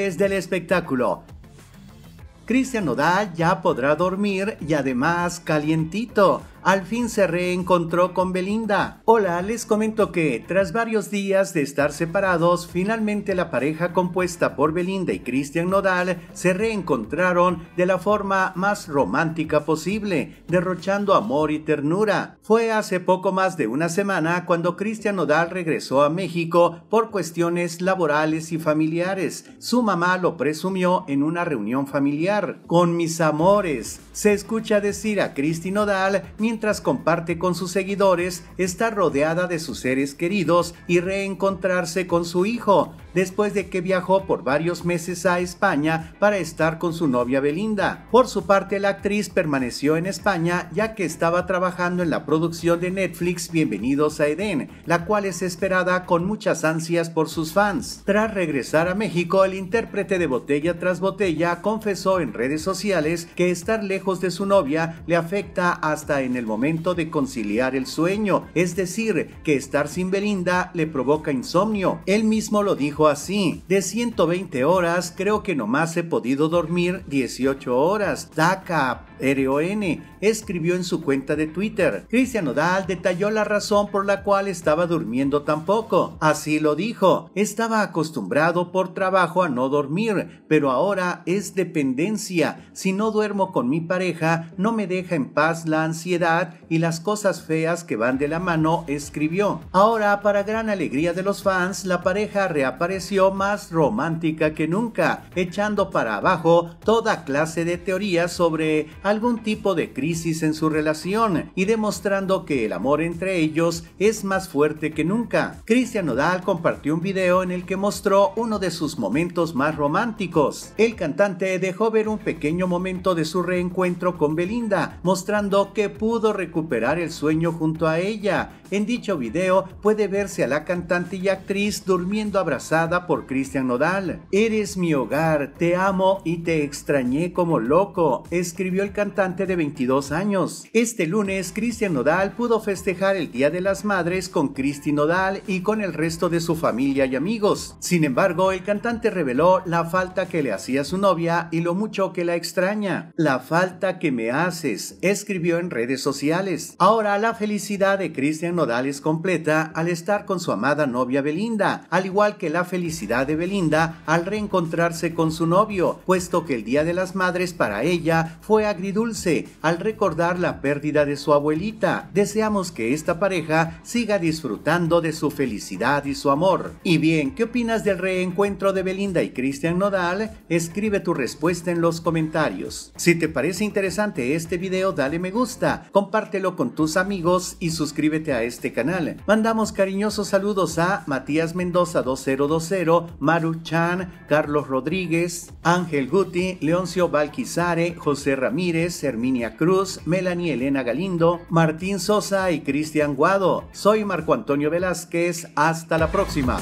del espectáculo. Cristian Nodal ya podrá dormir y además calientito al fin se reencontró con Belinda. Hola, les comento que tras varios días de estar separados, finalmente la pareja compuesta por Belinda y Cristian Nodal se reencontraron de la forma más romántica posible, derrochando amor y ternura. Fue hace poco más de una semana cuando Christian Nodal regresó a México por cuestiones laborales y familiares. Su mamá lo presumió en una reunión familiar. Con mis amores, se escucha decir a Cristi Nodal, mientras comparte con sus seguidores, está rodeada de sus seres queridos y reencontrarse con su hijo, después de que viajó por varios meses a España para estar con su novia Belinda. Por su parte, la actriz permaneció en España ya que estaba trabajando en la producción de Netflix Bienvenidos a Edén, la cual es esperada con muchas ansias por sus fans. Tras regresar a México, el intérprete de Botella tras Botella confesó en redes sociales que estar lejos de su novia le afecta hasta en el el momento de conciliar el sueño, es decir, que estar sin Belinda le provoca insomnio. Él mismo lo dijo así, de 120 horas creo que nomás he podido dormir 18 horas, taca, RON escribió en su cuenta de Twitter. Cristian Odal detalló la razón por la cual estaba durmiendo tan poco. Así lo dijo, estaba acostumbrado por trabajo a no dormir, pero ahora es dependencia. Si no duermo con mi pareja, no me deja en paz la ansiedad y las cosas feas que van de la mano, escribió. Ahora, para gran alegría de los fans, la pareja reapareció más romántica que nunca, echando para abajo toda clase de teorías sobre algún tipo de crisis en su relación y demostrando que el amor entre ellos es más fuerte que nunca. Cristian Nodal compartió un video en el que mostró uno de sus momentos más románticos. El cantante dejó ver un pequeño momento de su reencuentro con Belinda, mostrando que pudo recuperar el sueño junto a ella. En dicho video puede verse a la cantante y actriz durmiendo abrazada por Cristian Nodal. Eres mi hogar, te amo y te extrañé como loco, escribió el cantante de 22 años. Este lunes, Cristian Nodal pudo festejar el Día de las Madres con Cristi Nodal y con el resto de su familia y amigos. Sin embargo, el cantante reveló la falta que le hacía su novia y lo mucho que la extraña. La falta que me haces, escribió en redes sociales. Ahora, la felicidad de Cristian Nodal es completa al estar con su amada novia Belinda, al igual que la felicidad de Belinda al reencontrarse con su novio, puesto que el Día de las Madres para ella fue agridulce dulce al recordar la pérdida de su abuelita. Deseamos que esta pareja siga disfrutando de su felicidad y su amor. Y bien, ¿qué opinas del reencuentro de Belinda y Cristian Nodal? Escribe tu respuesta en los comentarios. Si te parece interesante este video, dale me gusta, compártelo con tus amigos y suscríbete a este canal. Mandamos cariñosos saludos a Matías Mendoza 2020, Maru Chan, Carlos Rodríguez, Ángel Guti, Leoncio Valquizare, José Ramírez, Herminia Cruz, Melanie Elena Galindo, Martín Sosa y Cristian Guado. Soy Marco Antonio Velázquez. Hasta la próxima.